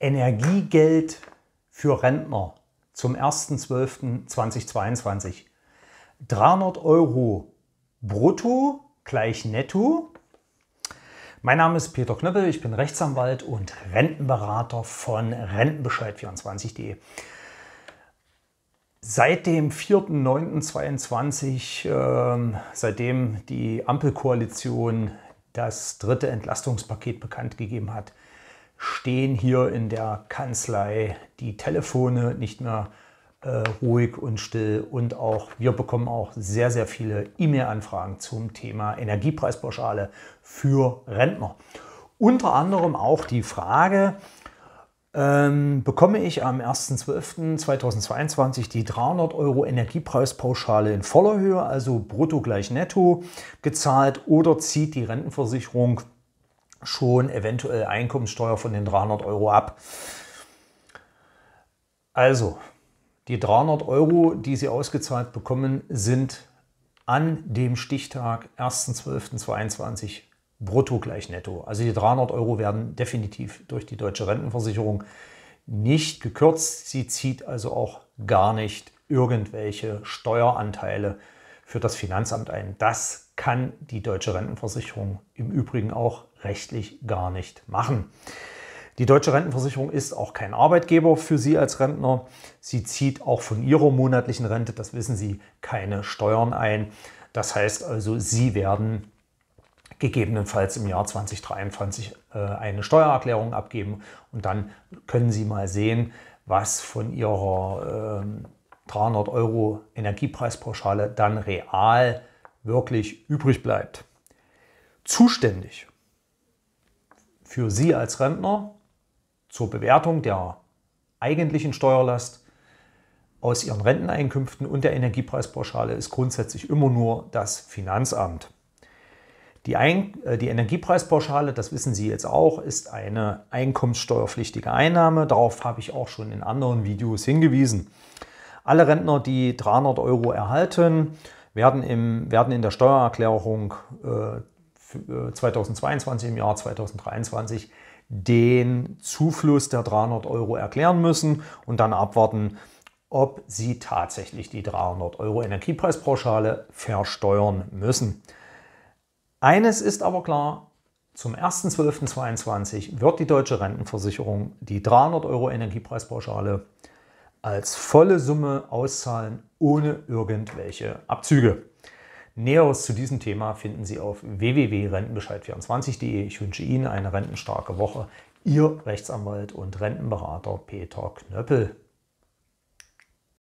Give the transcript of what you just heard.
Energiegeld für Rentner zum 1.12.2022. 300 Euro brutto gleich netto. Mein Name ist Peter Knöppel, ich bin Rechtsanwalt und Rentenberater von Rentenbescheid24.de. Seit dem 4.9.22, äh, seitdem die Ampelkoalition das dritte Entlastungspaket bekannt gegeben hat, stehen hier in der Kanzlei die Telefone nicht mehr äh, ruhig und still und auch wir bekommen auch sehr, sehr viele E-Mail-Anfragen zum Thema Energiepreispauschale für Rentner. Unter anderem auch die Frage, ähm, bekomme ich am 1.12.2022 die 300 Euro Energiepreispauschale in voller Höhe, also brutto gleich netto, gezahlt oder zieht die Rentenversicherung schon eventuell Einkommensteuer von den 300 Euro ab. Also, die 300 Euro, die Sie ausgezahlt bekommen, sind an dem Stichtag 1.12.22 brutto gleich netto. Also die 300 Euro werden definitiv durch die deutsche Rentenversicherung nicht gekürzt. Sie zieht also auch gar nicht irgendwelche Steueranteile für das Finanzamt ein. Das kann die deutsche Rentenversicherung im Übrigen auch rechtlich gar nicht machen. Die deutsche Rentenversicherung ist auch kein Arbeitgeber für Sie als Rentner. Sie zieht auch von Ihrer monatlichen Rente, das wissen Sie, keine Steuern ein. Das heißt also, Sie werden gegebenenfalls im Jahr 2023 äh, eine Steuererklärung abgeben und dann können Sie mal sehen, was von Ihrer ähm, 300 Euro Energiepreispauschale dann real wirklich übrig bleibt. Zuständig für Sie als Rentner zur Bewertung der eigentlichen Steuerlast aus Ihren Renteneinkünften und der Energiepreispauschale ist grundsätzlich immer nur das Finanzamt. Die, Ein äh, die Energiepreispauschale, das wissen Sie jetzt auch, ist eine einkommenssteuerpflichtige Einnahme. Darauf habe ich auch schon in anderen Videos hingewiesen. Alle Rentner, die 300 Euro erhalten, werden, im, werden in der Steuererklärung äh, 2022 äh, im Jahr 2023 den Zufluss der 300 Euro erklären müssen und dann abwarten, ob sie tatsächlich die 300 Euro Energiepreispauschale versteuern müssen. Eines ist aber klar, zum 1.12.22 wird die deutsche Rentenversicherung die 300 Euro Energiepreispauschale als volle Summe auszahlen ohne irgendwelche Abzüge. Näheres zu diesem Thema finden Sie auf www.rentenbescheid24.de. Ich wünsche Ihnen eine rentenstarke Woche. Ihr Rechtsanwalt und Rentenberater Peter Knöppel.